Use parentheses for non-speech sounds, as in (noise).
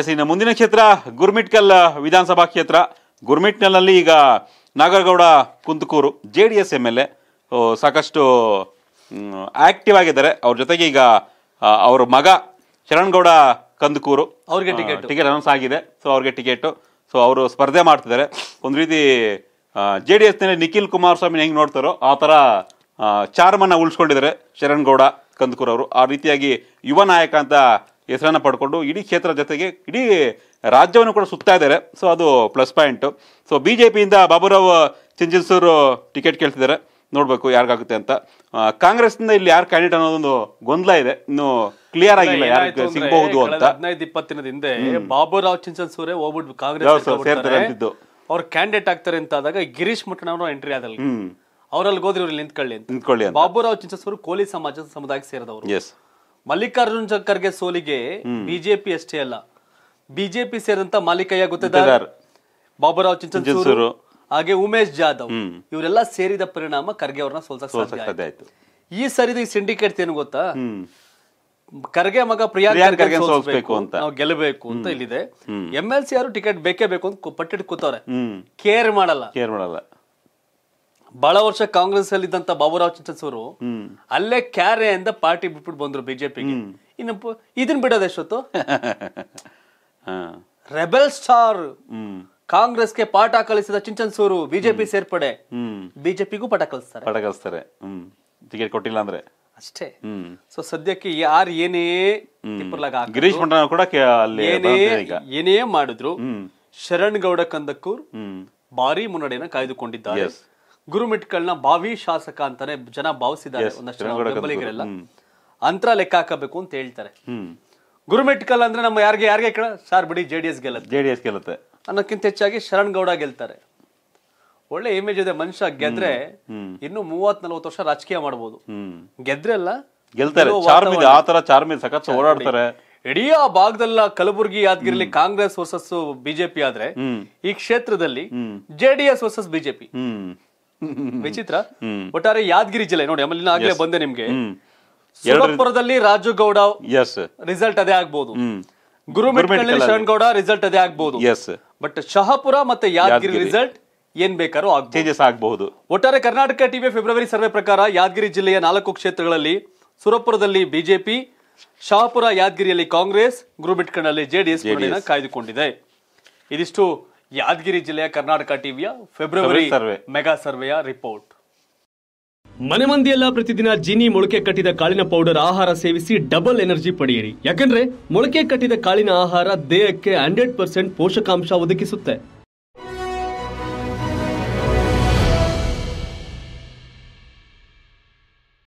S ಇನ್ನು ಮುಂದಿನ ಕ್ಷೇತ್ರ ಗುರ್ಮಿಟ್ಕಲ್ ವಿಧಾನಸಭಾ ಕ್ಷೇತ್ರ ಗುರ್ಮಿಟ್ಕಲ್ನಲ್ಲಿ ಈಗ Nagaragowda Kunthakuru J D S M L A ಸಾಕಷ್ಟು ಆ್ಯಕ್ಟಿವ್ ಆಗಿದ್ದಾರೆ ಅವ್ರ ಜೊತೆಗೆ ಈಗ ಅವ್ರ ಮಗ ಶರಣಗೌಡ ಕಂದಕೂರು ಅವ್ರಿಗೆ ಟಿಕೆಟ್ ಟಿಕೆಟ್ ಅನೌನ್ಸ್ ಆಗಿದೆ ಸೊ ಅವ್ರಿಗೆ ಟಿಕೆಟು ಸೊ ಅವರು ಸ್ಪರ್ಧೆ ಮಾಡ್ತಿದ್ದಾರೆ ಒಂದು ರೀತಿ ಜೆ ಡಿ ಎಸ್ನಲ್ಲಿ ನಿಖಿಲ್ ಕುಮಾರಸ್ವಾಮಿ ಹೆಂಗೆ ನೋಡ್ತಾರೋ ಆ ಥರ ಚಾರ್ಮನ್ನು ಉಳಿಸ್ಕೊಂಡಿದ್ದಾರೆ ಶರಣ್ ಗೌಡ ಅವರು ಆ ರೀತಿಯಾಗಿ ಯುವ ನಾಯಕ ಅಂತ ಹೆಸರನ್ನು ಪಡ್ಕೊಂಡು ಇಡೀ ಕ್ಷೇತ್ರ ಜೊತೆಗೆ ಇಡೀ ರಾಜ್ಯವನ್ನು ಕೂಡ ಸುತ್ತಾ ಇದ್ದಾರೆ ಸೊ ಅದು plus point so B J ಪಿಯಿಂದ ಬಾಬುರಾವ್ ಚಿಂಚನ್ಸೂರು ಟಿಕೆಟ್ ಕೇಳ್ತಿದ್ದಾರೆ ನೋಡಬೇಕು ಯಾರಿಗಾಗುತ್ತೆ ಅಂತ ಕಾಂಗ್ರೆಸ್ನಿಂದ ಇಲ್ಲಿ ಯಾರು ಕ್ಯಾಂಡಿಡೇಟ್ ಅನ್ನೋದೊಂದು ಗೊಂದಲ ಇದೆ ಇನ್ನು ಕ್ಲಿಯರ್ ಆಗಿಲ್ಲ ಯಾರು ಸಿಗಬಹುದು ಅಂತ ಹದಿನೈದು ಇಪ್ಪತ್ತಿನ ದಿನದ ಹಿಂದೆ ಬಾಬುರಾವ್ ಚಿಂಚನ್ಸೂರೇ ಹೋಗ್ಬಿಟ್ಟು ಕಾಂಗ್ರೆಸ್ ಸೇರ್ತಾರೆ ಅಂತಿದ್ದು ಅವ್ರು ಕ್ಯಾಂಡಿಡೇಟ್ ಆಗ್ತಾರೆ ಅಂತ ಆದಾಗ ಗಿರೀಶ್ ಅವರು ಎಂಟ್ರಿ ಆದಲ್ಲಿ ಅವರಲ್ಲಿ ಹೋದ್ರೆ ಇವ್ರಲ್ಲಿ ನಿಂತ್ಕೊಳ್ಳಿ ಅಂತ ನಿಂತ್ಕೊಳ್ಳಿ ಬಾಬುರಾವ್ ಚಿಂಚನ್ಸೂರು ಕೋಲಿ ಸಮಾಜ ಸಮುದಾಯಕ್ಕೆ ಸೇರಿದವರು ಮಲ್ಲಿಕಾರ್ಜುನ್ ಖರ್ಗೆ ಸೋಲಿಗೆ ಬಿಜೆಪಿ ಅಷ್ಟೇ ಅಲ್ಲ ಬಿಜೆಪಿ ಸೇರಿದಂತ ಮಾಲಿಕಯ್ಯ ಗೊತ್ತಿದ್ದಾರೆ ಬಾಬುರಾವ್ ಚಿಂಚನಸೂರು ಹಾಗೆ ಉಮೇಶ್ ಜಾಧವ್ ಇವರೆಲ್ಲ ಸೇರಿದ ಪರಿಣಾಮ ಖರ್ಗೆ ಅವ್ರನ್ನ ಸೋಲ್ಸಕ್ ಸಾಧ್ಯ ಈ ಸರಿದ ಈ ಸಿಂಡಿಕೇಟ್ ಏನು ಗೊತ್ತಾ ಖರ್ಗೆ ಮಗ ಪ್ರಿಯಾಂಕ್ ಸೋಲ್ಸ್ಬೇಕು ಅಂತ ನಾವು ಗೆಲ್ಲಬೇಕು ಅಂತ ಇಲ್ಲಿದೆ ಎಂ ಎಲ್ ಸಿ ಯಾರು ಟಿಕೆಟ್ ಬೇಕೇ ಬೇಕು ಅಂತ ಪಟ್ಟಿಟ್ ಕೂತವ್ರೆ ಕೇರ್ ಮಾಡಲ್ಲ ಕೇರ್ ಮಾಡಲ್ಲ ಬಹಳ ವರ್ಷ ಕಾಂಗ್ರೆಸ್ ಅಲ್ಲಿ ಇದ್ದಂತ ಬಾಬುರಾವ್ ಚಿಂಚಸೂರು ಅಲ್ಲೇ ಕ್ಯಾರೆ ಅಂತ ಪಾರ್ಟಿ ಬಿಟ್ಬಿಟ್ಟು ಬಂದ್ರು ಬಿಜೆಪಿಗೆ ಇನ್ನು ಇದನ್ ಬಿಡೋದು ಎಷ್ಟೊತ್ತು (laughs) ರೆಬೆಲ್ ಸ್ಟಾರ್ ಕಾಂಗ್ರೆಸ್ಗೆ ಪಾಠ ಕಲಿಸಿದ ಚಿಂಚನ್ ಸೂರು ಬಿಜೆಪಿ ಸೇರ್ಪಡೆ ಬಿಜೆಪಿಗೂ ಪಾಠ ಕಲಿಸ್ತಾರೆ ಪಾಠ ಕಲಿಸ್ತಾರೆ ಟಿಕೆಟ್ ಕೊಟ್ಟಿಲ್ಲ ಅಂದ್ರೆ ಅಷ್ಟೇ ಸೊ ಸದ್ಯಕ್ಕೆ ಯಾರು ಏನೇ ಗಿರೀಶ್ ಮಂಡನ ಕೂಡ ಏನೇ ಏನೇ ಮಾಡಿದ್ರು ಶರಣ್ ಗೌಡ ಕಂದಕ್ಕೂರ್ ಭಾರಿ ಮುನ್ನಡೆಯನ್ನು ಕಾಯ್ದುಕೊಂಡಿದ್ದಾರೆ ಗುರುಮಿಟ್ಗಳನ್ನ ಬಾವಿ ಶಾಸಕ ಅಂತಾನೆ ಜನ ಭಾವಿಸಿದ್ದಾರೆ ಒಂದಷ್ಟು ಬೆಂಬಲಿಗರೆಲ್ಲ ಅಂತರ ಲೆಕ್ಕ ಹಾಕಬೇಕು ಅಂತ ಹೇಳ್ತಾರೆ ಗುರುಮಿಟ್ಕಲ್ ಅಂದ್ರೆ ನಮ್ಮ ಯಾರಿಗೆ ಯಾರಿಗೆ ಕೇಳ ಸಾರ್ ಬಿಡಿ ಜೆ ಡಿ ಎಸ್ ಗೆಲ್ಲತ್ತೆ ಜೆ ಡಿ ಎಸ್ ಗೆಲ್ಲತ್ತೆ ಅನ್ನೋಕ್ಕಿಂತ ಹೆಚ್ಚಾಗಿ ಶರಣ್ ಗೌಡ ಗೆಲ್ತಾರೆ ಒಳ್ಳೆ ಇಮೇಜ್ ಇದೆ ಮನುಷ್ಯ ಗೆದ್ರೆ ಇನ್ನು ಮೂವತ್ ನಲ್ವತ್ತು ವರ್ಷ ರಾಜಕೀಯ ಮಾಡ್ಬೋದು ಅಲ್ಲ ಗೆಲ್ತಾರೆ ಆತರ ಚಾರ್ಮಿ ಸಖತ್ ಓಡಾಡ್ತಾರೆ ಇಡೀ ಆ ಭಾಗದಲ್ಲ ಕಲಬುರಗಿ ಯಾದಗಿರಿಲಿ ಕಾಂಗ್ರೆಸ್ ವರ್ಸಸ್ ಬಿಜೆಪಿ ಆದ್ರೆ ಈ ಕ್ಷೇತ್ರದಲ್ಲಿ ಜೆಡಿಎಸ್ ವರ್ಸಸ್ ಬಿಜೆಪಿ ವಿಚಿತ್ರ ಒಟ್ಟಾರೆ ಯಾದಗಿರಿ ಜಿಲ್ಲೆ ನೋಡಿ ಆಮೇಲೆ ಆಗ್ಲೇ ಬಂದೆ ನಿಮ್ಗೆ ಸುರಪುರದಲ್ಲಿ ರಾಜು ಗೌಡ ರಿಸಲ್ಟ್ ಅದೇ ಆಗ್ಬೋದು ಗುರುಮಿಟ್ನಲ್ಲಿ ಶರಣ್ ಗೌಡ ರಿಸಲ್ಟ್ ಅದೇ ಆಗ್ಬೋದು ಎಸ್ ಬಟ್ ಶಹಾಪುರ ಮತ್ತೆ ಯಾದಗಿರಿ ರಿಸಲ್ಟ್ ಏನ್ ಬೇಕಾದ್ರೂ ಚೇಂಜಸ್ ಆಗಬಹುದು ಒಟ್ಟಾರೆ ಕರ್ನಾಟಕ ಟಿವಿ ಫೆಬ್ರವರಿ ಸರ್ವೆ ಪ್ರಕಾರ ಯಾದಗಿರಿ ಜಿಲ್ಲೆಯ ನಾಲ್ಕು ಕ್ಷೇತ್ರಗಳಲ್ಲಿ ಸುರಪುರದಲ್ಲಿ ಬಿಜೆಪಿ ಶಹಾಪುರ ಯಾದಗಿರಿಯಲ್ಲಿ ಕಾಂಗ್ರೆಸ್ ಗುರುಬಿಟ್ಕಣ್ಣಲ್ಲಿ ಜೆಡಿಎಸ್ ಕಾಯ್ದುಕೊಂಡಿದೆ ಇದಿಷ್ಟು ಯಾದಗಿರಿ ಜಿಲ್ಲೆಯ ಕರ್ನಾಟಕ ಟಿವಿಯ ಫೆಬ್ರವರಿ ಸರ್ವೆ ಮೆಗಾ ಸರ್ವೆಯ ರಿಪೋರ್ಟ್ ಮನೆ ಮಂದಿಯೆಲ್ಲ ಪ್ರತಿದಿನ ಜಿನಿ ಮೊಳಕೆ ಕಟ್ಟಿದ ಕಾಳಿನ ಪೌಡರ್ ಆಹಾರ ಸೇವಿಸಿ ಡಬಲ್ ಎನರ್ಜಿ ಪಡೆಯಿರಿ ಯಾಕಂದ್ರೆ ಮೊಳಕೆ ಕಟ್ಟಿದ ಕಾಳಿನ ಆಹಾರ ದೇಹಕ್ಕೆ ಹಂಡ್ರೆಡ್ ಪರ್ಸೆಂಟ್ ಪೋಷಕಾಂಶ ಒದಗಿಸುತ್ತೆ